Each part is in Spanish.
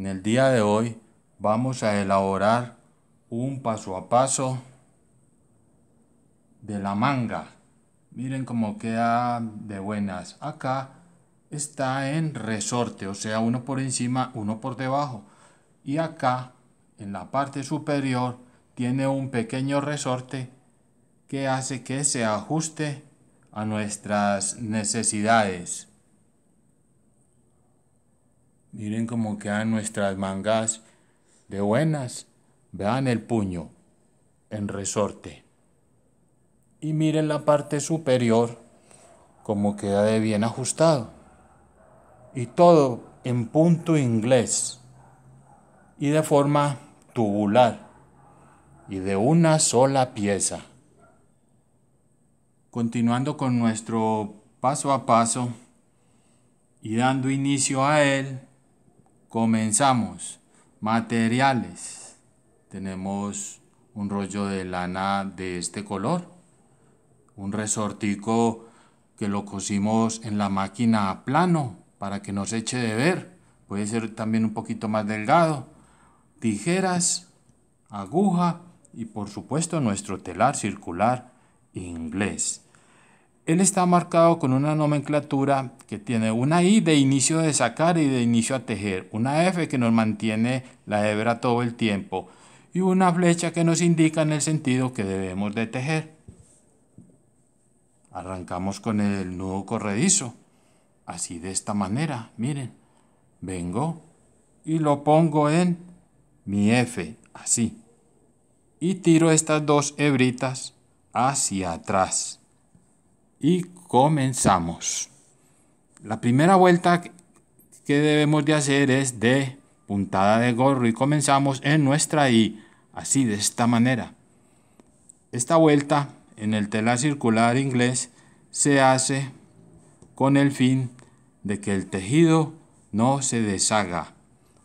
En el día de hoy vamos a elaborar un paso a paso de la manga. Miren cómo queda de buenas. Acá está en resorte, o sea, uno por encima, uno por debajo. Y acá, en la parte superior, tiene un pequeño resorte que hace que se ajuste a nuestras necesidades. Miren cómo quedan nuestras mangas de buenas. Vean el puño en resorte. Y miren la parte superior como queda de bien ajustado. Y todo en punto inglés y de forma tubular y de una sola pieza. Continuando con nuestro paso a paso y dando inicio a él, Comenzamos. Materiales. Tenemos un rollo de lana de este color. Un resortico que lo cosimos en la máquina a plano para que nos eche de ver. Puede ser también un poquito más delgado. Tijeras, aguja y por supuesto nuestro telar circular inglés. Él está marcado con una nomenclatura que tiene una I de inicio de sacar y de inicio a tejer, una F que nos mantiene la hebra todo el tiempo y una flecha que nos indica en el sentido que debemos de tejer. Arrancamos con el nudo corredizo, así de esta manera, miren, vengo y lo pongo en mi F, así, y tiro estas dos hebritas hacia atrás y comenzamos. La primera vuelta que debemos de hacer es de puntada de gorro y comenzamos en nuestra I, así de esta manera. Esta vuelta en el tela circular inglés se hace con el fin de que el tejido no se deshaga.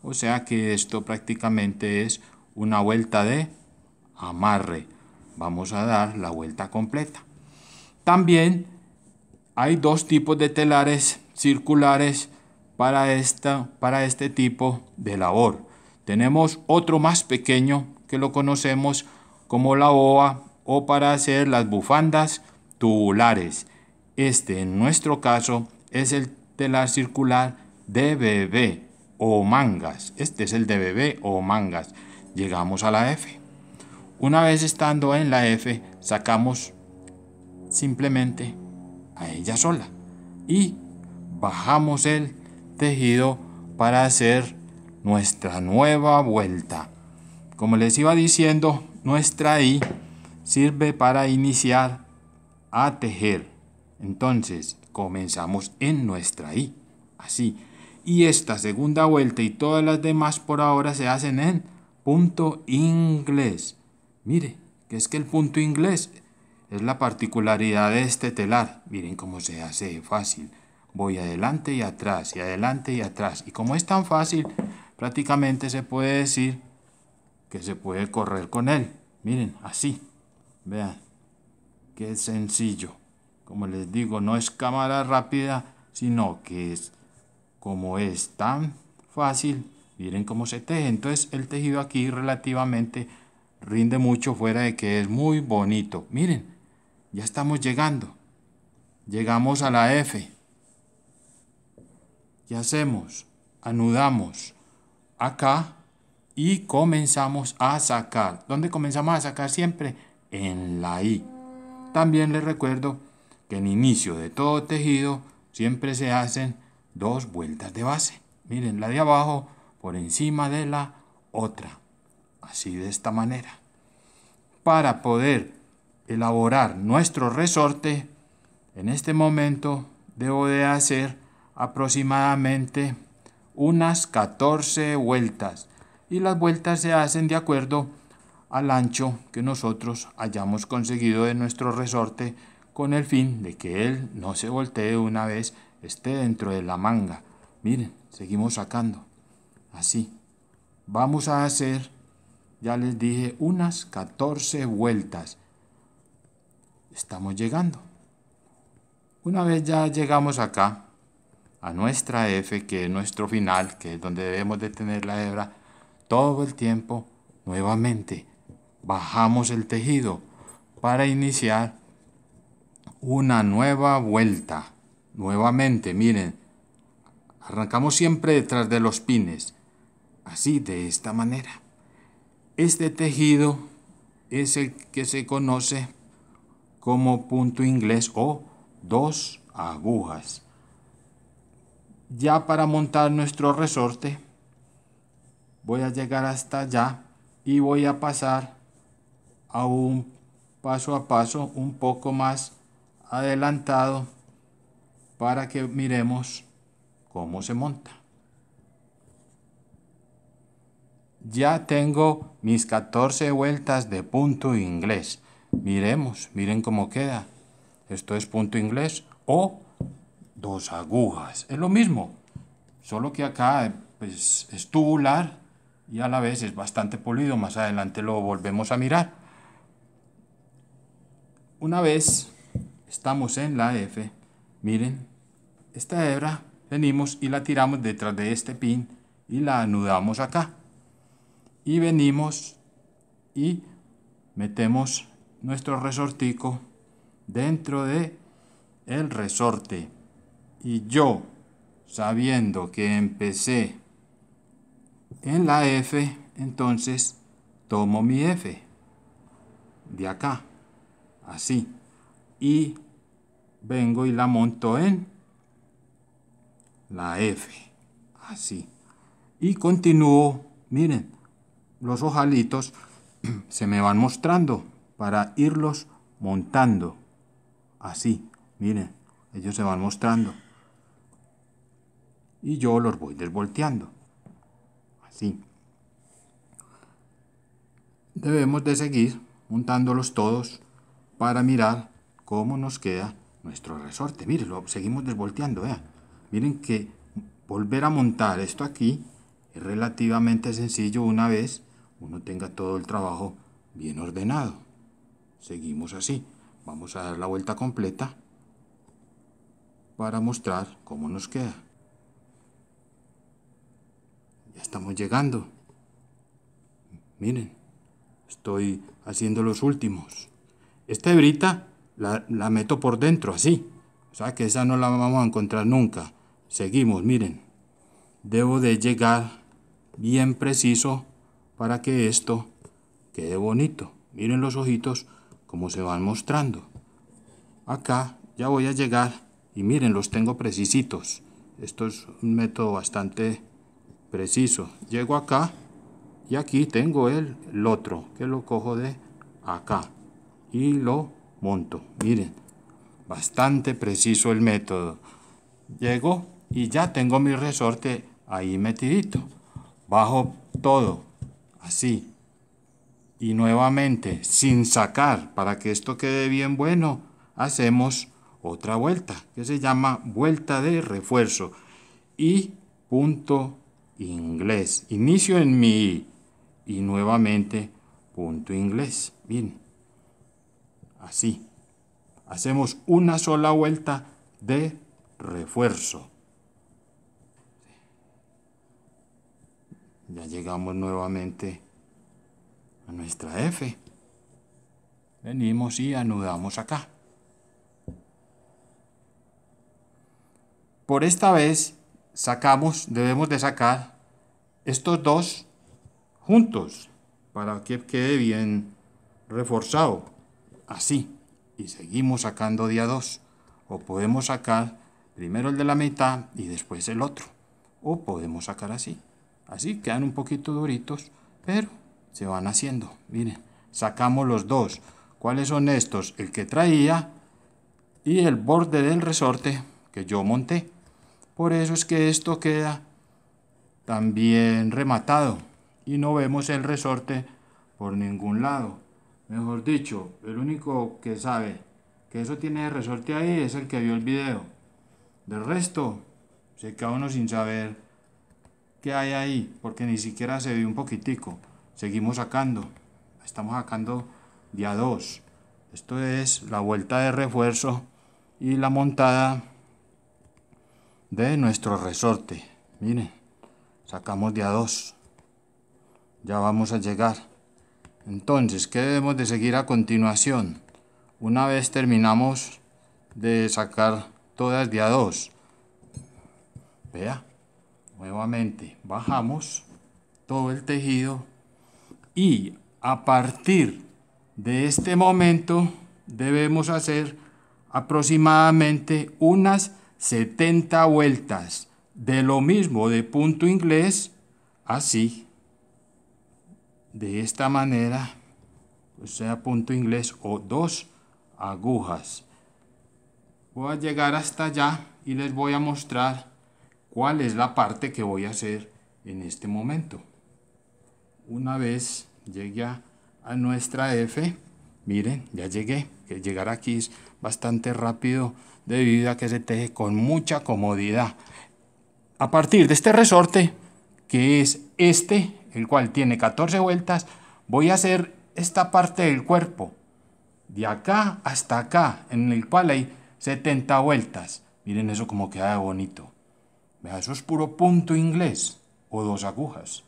O sea que esto prácticamente es una vuelta de amarre. Vamos a dar la vuelta completa. También hay dos tipos de telares circulares para, esta, para este tipo de labor. Tenemos otro más pequeño que lo conocemos como la OA o para hacer las bufandas tubulares. Este en nuestro caso es el telar circular de bebé o mangas. Este es el de bebé o mangas. Llegamos a la F. Una vez estando en la F, sacamos simplemente a ella sola. Y bajamos el tejido para hacer nuestra nueva vuelta. Como les iba diciendo, nuestra I sirve para iniciar a tejer. Entonces comenzamos en nuestra I, así. Y esta segunda vuelta y todas las demás por ahora se hacen en punto inglés. Mire, que es que el punto inglés es la particularidad de este telar. Miren cómo se hace fácil. Voy adelante y atrás, y adelante y atrás. Y como es tan fácil, prácticamente se puede decir que se puede correr con él. Miren, así. Vean, qué sencillo. Como les digo, no es cámara rápida, sino que es como es tan fácil. Miren cómo se teje. Entonces el tejido aquí relativamente rinde mucho fuera de que es muy bonito. Miren, ya estamos llegando. Llegamos a la F. ¿Qué hacemos? Anudamos acá y comenzamos a sacar. ¿Dónde comenzamos a sacar siempre? En la I. También les recuerdo que en inicio de todo tejido siempre se hacen dos vueltas de base. Miren, la de abajo por encima de la otra. Así de esta manera. Para poder elaborar nuestro resorte, en este momento debo de hacer aproximadamente unas 14 vueltas y las vueltas se hacen de acuerdo al ancho que nosotros hayamos conseguido de nuestro resorte con el fin de que él no se voltee una vez esté dentro de la manga. Miren, seguimos sacando. Así. Vamos a hacer, ya les dije, unas 14 vueltas estamos llegando. Una vez ya llegamos acá, a nuestra F, que es nuestro final, que es donde debemos de tener la hebra, todo el tiempo, nuevamente, bajamos el tejido para iniciar una nueva vuelta. Nuevamente, miren, arrancamos siempre detrás de los pines, así, de esta manera. Este tejido es el que se conoce como punto inglés o dos agujas. Ya para montar nuestro resorte voy a llegar hasta allá y voy a pasar a un paso a paso un poco más adelantado para que miremos cómo se monta. Ya tengo mis 14 vueltas de punto inglés. Miremos, miren cómo queda. Esto es punto inglés o dos agujas. Es lo mismo, solo que acá pues, es tubular y a la vez es bastante pulido. Más adelante lo volvemos a mirar. Una vez estamos en la F, miren, esta hebra venimos y la tiramos detrás de este pin y la anudamos acá. Y venimos y metemos nuestro resortico dentro de el resorte. Y yo, sabiendo que empecé en la F, entonces tomo mi F de acá, así, y vengo y la monto en la F, así. Y continúo, miren, los ojalitos se me van mostrando para irlos montando. Así, miren, ellos se van mostrando. Y yo los voy desvolteando. Así. Debemos de seguir montándolos todos para mirar cómo nos queda nuestro resorte. Miren, lo seguimos desvolteando, Miren que volver a montar esto aquí es relativamente sencillo una vez uno tenga todo el trabajo bien ordenado seguimos así. Vamos a dar la vuelta completa para mostrar cómo nos queda. Ya estamos llegando. Miren, estoy haciendo los últimos. Esta hebrita la, la meto por dentro, así. O sea que esa no la vamos a encontrar nunca. Seguimos, miren. Debo de llegar bien preciso para que esto quede bonito. Miren los ojitos como se van mostrando. Acá ya voy a llegar y miren, los tengo precisitos. Esto es un método bastante preciso. Llego acá y aquí tengo el, el otro, que lo cojo de acá y lo monto. Miren, bastante preciso el método. Llego y ya tengo mi resorte ahí metidito. Bajo todo, así y nuevamente, sin sacar, para que esto quede bien bueno, hacemos otra vuelta, que se llama vuelta de refuerzo. Y punto inglés. Inicio en mi y nuevamente punto inglés. Bien, así. Hacemos una sola vuelta de refuerzo. Ya llegamos nuevamente a nuestra F. Venimos y anudamos acá. Por esta vez sacamos, debemos de sacar estos dos juntos para que quede bien reforzado. Así. Y seguimos sacando día 2. O podemos sacar primero el de la mitad y después el otro. O podemos sacar así. Así quedan un poquito duritos, pero se van haciendo. Miren, sacamos los dos. ¿Cuáles son estos? El que traía y el borde del resorte que yo monté. Por eso es que esto queda también rematado y no vemos el resorte por ningún lado. Mejor dicho, el único que sabe que eso tiene resorte ahí es el que vio el video. Del resto, se queda uno sin saber qué hay ahí, porque ni siquiera se ve un poquitico seguimos sacando. Estamos sacando día 2. Esto es la vuelta de refuerzo y la montada de nuestro resorte. Miren, sacamos día 2. Ya vamos a llegar. Entonces, ¿qué debemos de seguir a continuación? Una vez terminamos de sacar todas día 2. Vea, nuevamente bajamos todo el tejido y a partir de este momento debemos hacer aproximadamente unas 70 vueltas de lo mismo de punto inglés, así, de esta manera, o pues sea, punto inglés o dos agujas. Voy a llegar hasta allá y les voy a mostrar cuál es la parte que voy a hacer en este momento una vez llegue a, nuestra F, miren, ya llegué, que llegar aquí es bastante rápido debido a que se teje con mucha comodidad. A partir de este resorte, que es este, el cual tiene 14 vueltas, voy a hacer esta parte del cuerpo, de acá hasta acá, en el cual hay 70 vueltas. Miren eso como queda bonito. Vea, eso es puro punto inglés o dos agujas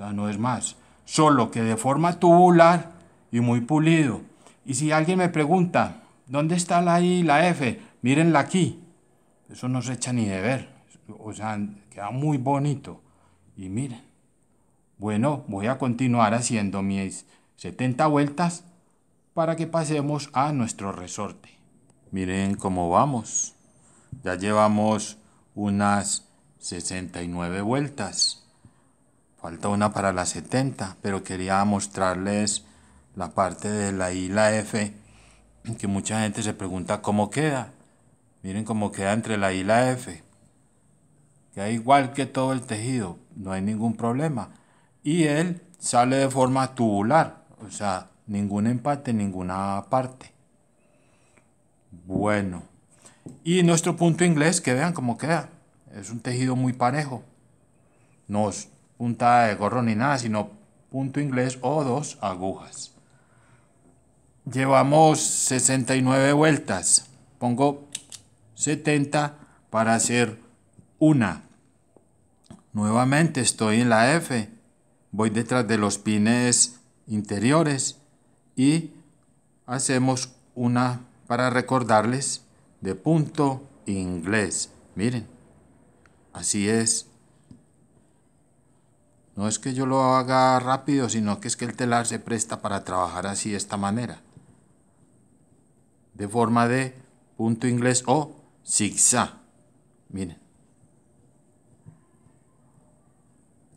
sea, no es más, solo que de forma tubular y muy pulido. Y si alguien me pregunta, ¿dónde está la I y la F? Mírenla aquí. Eso no se echa ni de ver. O sea, queda muy bonito. Y miren. Bueno, voy a continuar haciendo mis 70 vueltas para que pasemos a nuestro resorte. Miren cómo vamos. Ya llevamos unas 69 vueltas. Falta una para las 70, pero quería mostrarles la parte de la I la F, que mucha gente se pregunta cómo queda. Miren cómo queda entre la I y la F. Queda igual que todo el tejido, no hay ningún problema. Y él sale de forma tubular, o sea, ningún empate, ninguna parte. Bueno. Y nuestro punto inglés, que vean cómo queda. Es un tejido muy parejo. Nos punta de gorro ni nada, sino punto inglés o dos agujas. Llevamos 69 vueltas. Pongo 70 para hacer una. Nuevamente estoy en la F. Voy detrás de los pines interiores y hacemos una para recordarles de punto inglés. Miren, así es no es que yo lo haga rápido, sino que es que el telar se presta para trabajar así de esta manera. De forma de punto inglés o zigzag. Miren.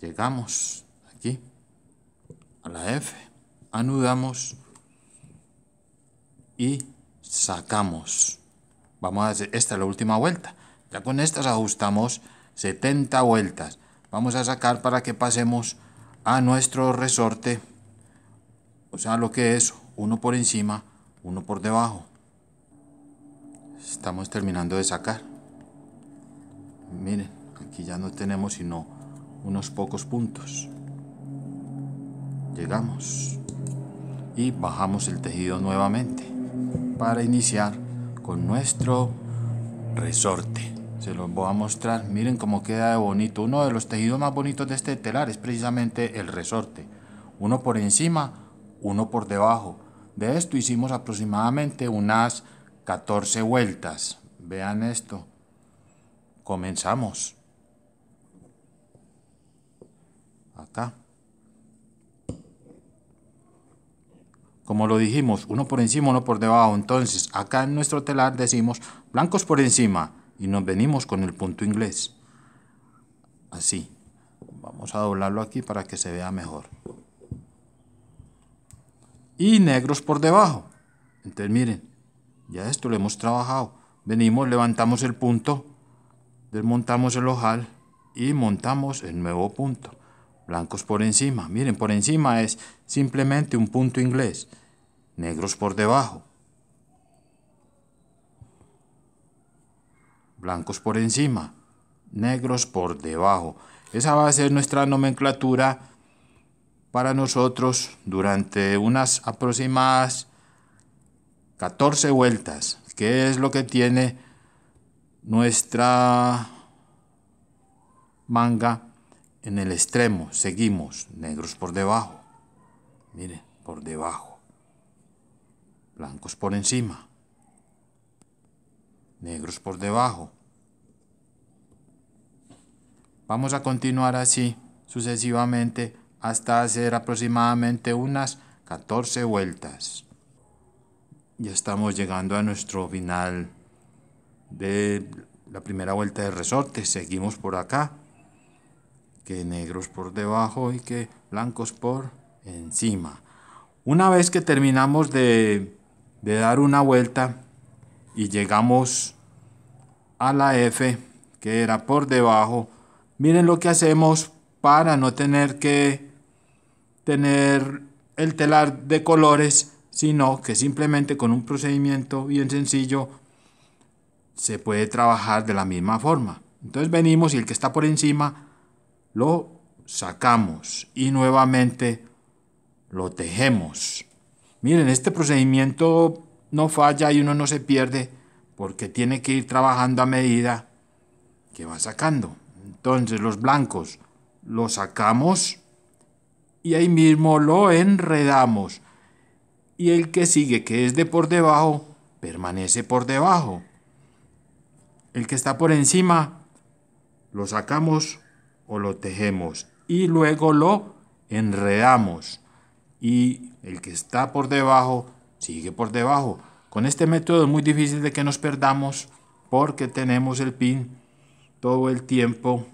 Llegamos aquí a la F. Anudamos y sacamos. Vamos a hacer esta es la última vuelta. Ya con estas ajustamos 70 vueltas vamos a sacar para que pasemos a nuestro resorte o sea lo que es uno por encima uno por debajo estamos terminando de sacar miren aquí ya no tenemos sino unos pocos puntos llegamos y bajamos el tejido nuevamente para iniciar con nuestro resorte se los voy a mostrar. Miren cómo queda de bonito. Uno de los tejidos más bonitos de este telar es precisamente el resorte. Uno por encima, uno por debajo. De esto hicimos aproximadamente unas 14 vueltas. Vean esto. Comenzamos. Acá. Como lo dijimos, uno por encima, uno por debajo. Entonces, acá en nuestro telar decimos blancos por encima, y nos venimos con el punto inglés. Así. Vamos a doblarlo aquí para que se vea mejor. Y negros por debajo. Entonces miren, ya esto lo hemos trabajado. Venimos, levantamos el punto, desmontamos el ojal y montamos el nuevo punto. Blancos por encima. Miren, por encima es simplemente un punto inglés. Negros por debajo. blancos por encima, negros por debajo. Esa va a ser nuestra nomenclatura para nosotros durante unas aproximadas 14 vueltas, que es lo que tiene nuestra manga en el extremo. Seguimos, negros por debajo. Miren, por debajo. Blancos por encima negros por debajo. Vamos a continuar así sucesivamente hasta hacer aproximadamente unas 14 vueltas. Ya estamos llegando a nuestro final de la primera vuelta de resorte. Seguimos por acá. Que negros por debajo y que blancos por encima. Una vez que terminamos de, de dar una vuelta, y llegamos a la F, que era por debajo. Miren lo que hacemos para no tener que tener el telar de colores, sino que simplemente con un procedimiento bien sencillo se puede trabajar de la misma forma. Entonces venimos y el que está por encima lo sacamos y nuevamente lo tejemos. Miren, este procedimiento no falla y uno no se pierde porque tiene que ir trabajando a medida que va sacando. Entonces los blancos los sacamos y ahí mismo lo enredamos. Y el que sigue, que es de por debajo, permanece por debajo. El que está por encima, lo sacamos o lo tejemos y luego lo enredamos. Y el que está por debajo, sigue por debajo. Con este método es muy difícil de que nos perdamos porque tenemos el pin todo el tiempo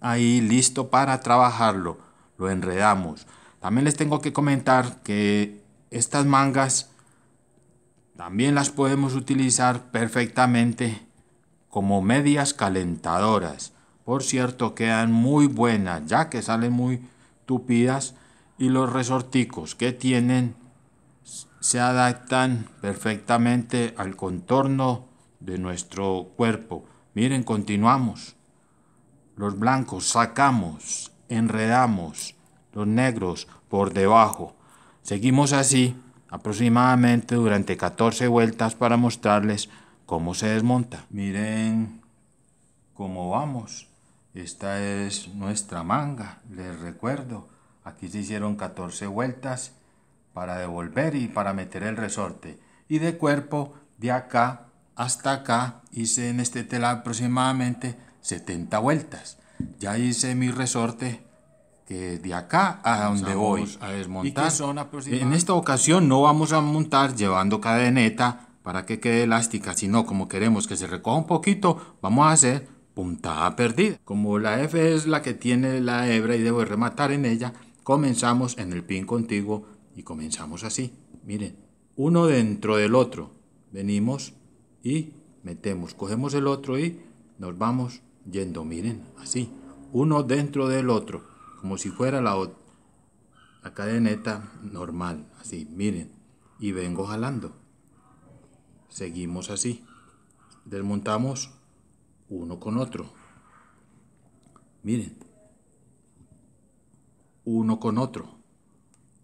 ahí listo para trabajarlo. Lo enredamos. También les tengo que comentar que estas mangas también las podemos utilizar perfectamente como medias calentadoras. Por cierto, quedan muy buenas ya que salen muy tupidas y los resorticos que tienen se adaptan perfectamente al contorno de nuestro cuerpo. Miren, continuamos. Los blancos sacamos, enredamos, los negros por debajo. Seguimos así aproximadamente durante 14 vueltas para mostrarles cómo se desmonta. Miren cómo vamos. Esta es nuestra manga, les recuerdo. Aquí se hicieron 14 vueltas para devolver y para meter el resorte. Y de cuerpo, de acá hasta acá, hice en este telar aproximadamente 70 vueltas. Ya hice mi resorte que de acá a donde voy a desmontar. en esta ocasión no vamos a montar llevando cadeneta para que quede elástica, sino como queremos que se recoja un poquito, vamos a hacer puntada perdida. Como la F es la que tiene la hebra y debo rematar en ella, comenzamos en el pin contiguo y comenzamos así. Miren, uno dentro del otro. Venimos y metemos, cogemos el otro y nos vamos yendo. Miren, así. Uno dentro del otro, como si fuera la, la cadeneta normal. Así, miren. Y vengo jalando. Seguimos así. Desmontamos uno con otro. Miren. Uno con otro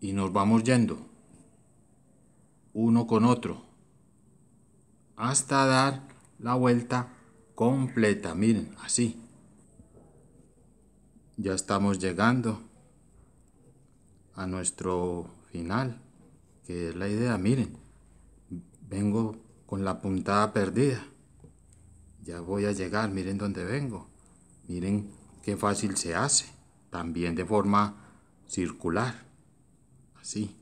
y nos vamos yendo, uno con otro, hasta dar la vuelta completa. Miren, así. Ya estamos llegando a nuestro final, que es la idea. Miren, vengo con la puntada perdida. Ya voy a llegar, miren dónde vengo. Miren qué fácil se hace, también de forma circular así.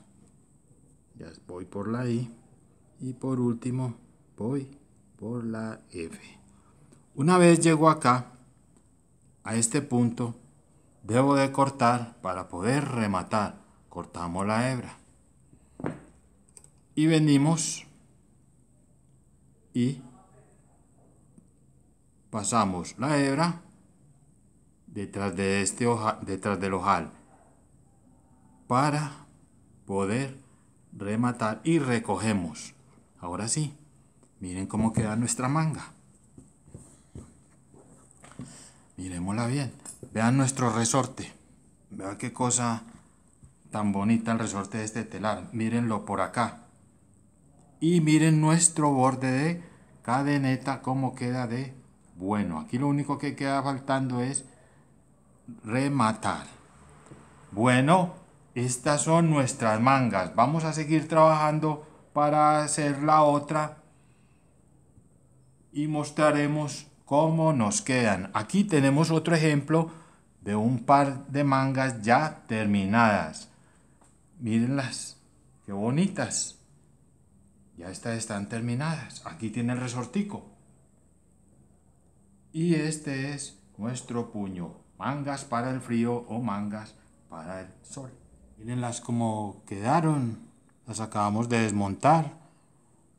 Ya voy por la I. Y por último, voy por la F. Una vez llego acá, a este punto, debo de cortar para poder rematar. Cortamos la hebra. Y venimos y pasamos la hebra detrás, de este detrás del ojal para poder rematar y recogemos. Ahora sí, miren cómo queda nuestra manga. Miremosla bien. Vean nuestro resorte. Vean qué cosa tan bonita el resorte de este telar. Mírenlo por acá. Y miren nuestro borde de cadeneta cómo queda de bueno. Aquí lo único que queda faltando es rematar. Bueno, estas son nuestras mangas. Vamos a seguir trabajando para hacer la otra y mostraremos cómo nos quedan. Aquí tenemos otro ejemplo de un par de mangas ya terminadas. Mírenlas, qué bonitas. Ya estas están terminadas. Aquí tiene el resortico. Y este es nuestro puño. Mangas para el frío o mangas para el sol las como quedaron. Las acabamos de desmontar.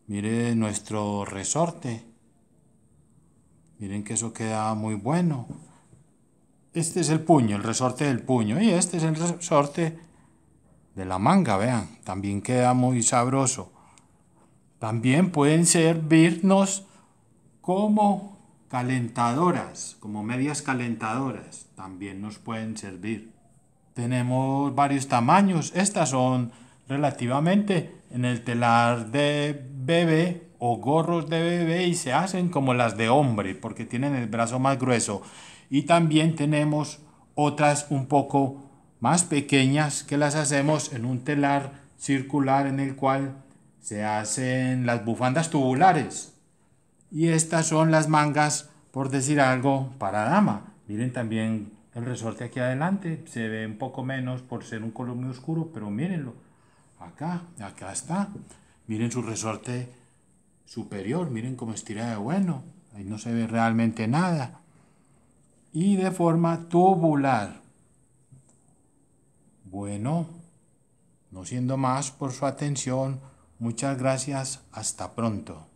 Miren nuestro resorte. Miren que eso queda muy bueno. Este es el puño, el resorte del puño. Y este es el resorte de la manga, vean. También queda muy sabroso. También pueden servirnos como calentadoras, como medias calentadoras. También nos pueden servir. Tenemos varios tamaños. Estas son relativamente en el telar de bebé o gorros de bebé y se hacen como las de hombre porque tienen el brazo más grueso. Y también tenemos otras un poco más pequeñas que las hacemos en un telar circular en el cual se hacen las bufandas tubulares. Y estas son las mangas, por decir algo, para dama. Miren también el resorte aquí adelante se ve un poco menos por ser un color muy oscuro, pero mírenlo. Acá, acá está. Miren su resorte superior, miren cómo estira de bueno. Ahí no se ve realmente nada. Y de forma tubular. Bueno, no siendo más por su atención, muchas gracias, hasta pronto.